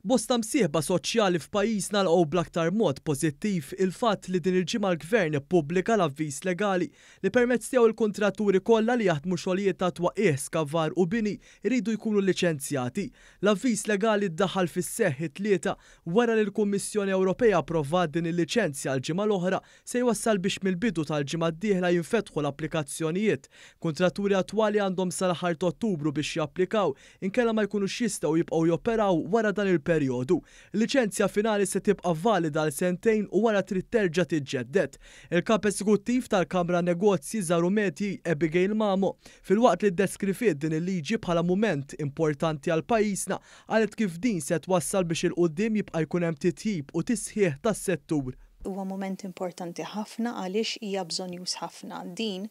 Bosta msieħba soċjali f'pajjiżna laqgħu bl-aktar mod pożittiv il-fatt li din il-ġimgħa l-gvern ippubblika l-avviż legali li permezz tiegħu il-kontratturi kollha li jaħdmu xogħlijiet ta' twaqqih skavar u bini jridu jkunu liċenzjati. L-avviż legali ddaħħal fis-seħħ tlieta wara li l-Kummissjoni Ewropea approvat din il-liċenzja l-ġimgħa l-oħra se jwassal biex mill-bidu tal-ġimgħa d-dieħla jinfetħu l-applikazzjonijiet. Kontratturi attwali għandhom sal-aħħar Ottubru biex japplikaw inkella ma jkunux jistgħu jibqgħu joperaw wara dan il periodu. Licenzja Liċenzja finali se tibqa' valida għal sentejn u wara trid terġa' tiġġeddet. Il-kap eżekuttiv tal-Kamra Negozji Zarumeti Abigail Mamo fil-waqt li ddeskrifiet din il-liġi bħala mument importanti għal pajjiżna għalet kif din se twassal biex il-qudiem jibqa' jkun hemm titjib u tisħiħ tas-settur huwa moment importanti ħafna għaliex hija bżonn jus ħafna. Din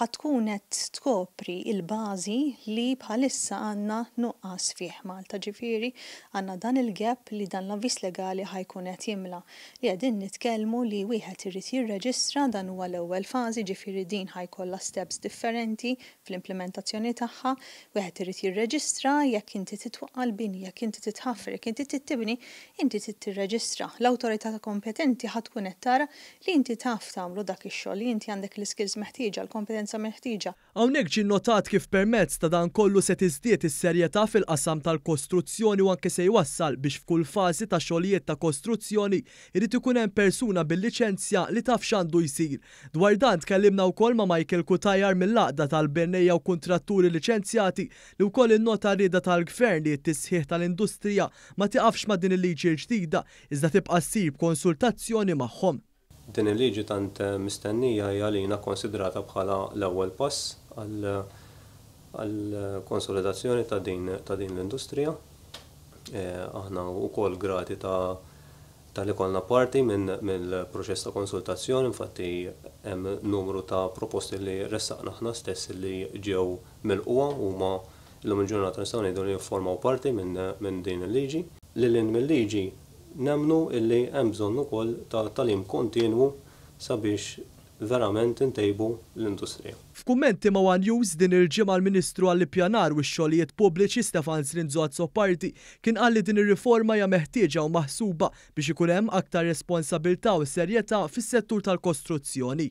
ħatkun qed tkopri il-bażi li bħalissa għandna nuqqas fih Malta ġifieri għandna dan il-gap li dan l vis legali ħajkun qed jimla. Li qegħdin nitkellmu li wieħed irid jirreġistra dan huwa l-ewwel fażi ġifieri din ħajkollha steps differenti fl-implementazzjoni tagħha, wieħed irid jirreġistra jekk inti titwaqqal bini, jekk inti titħaffer, jekk inti tittibni, inti tittirreġistra. L-awtorità kompetenti ħadd tkun qed tara li inti taf tagħmlu dak ix-xogħol li inti għandek l-iskills meħtieġa, l-kompetenza meħtieġa. Hawnhekk ġin notat kif permezz ta' dan kollu se tiżdied is-serjetà fil-qasam tal-kostruzzjoni u anke se jwassal biex f'kull fażi ta' xogħlijiet ta' kostruzzjoni irid ikun hemm persuna bil-liċenzja li taf x'għandu jsir. Dwar dan tkellimna wkoll ma' Michael Kutajar mill-laqda tal bennejja u kuntratturi liċenzjati li wkoll in-nota rieda tal-gvern li t-tisħiħ tal-industrija ma tiqafx ma' din il-liġi l-ġdida iżda tibqa' ssib konsultazzjoni maħħom. Din il-liġi tant eh, mistennija hija konsidrata bħala l-ewwel pass għal konsolidazzjoni ta' din l-industrija. Eh, aħna wkoll grati ta' tal-ikolna parti minn mill-proċess ta' konsultazzjoni, infatti hemm numru ta' proposti li ressaqna aħna stess li ġew mill-qwa huma l-lum il-ġurnata nistgħu ngħidu li formaw parti minn din il-liġi. Lil mill-liġi nemnu illi hemm bżonn ukoll ta' talim kontinwu sabiex verament intejbu l-industrija. F'kummenti ma' One News din il-ġimgħa l-Ministru għall-Ippjanar u x-xogħlijiet pubbliċi Stefan Srinzot Sopparti kien qal li din ir-riforma hija meħtieġa u maħsuba biex ikun hemm aktar responsabilità u serjetà fis-settur tal-kostruzzjoni.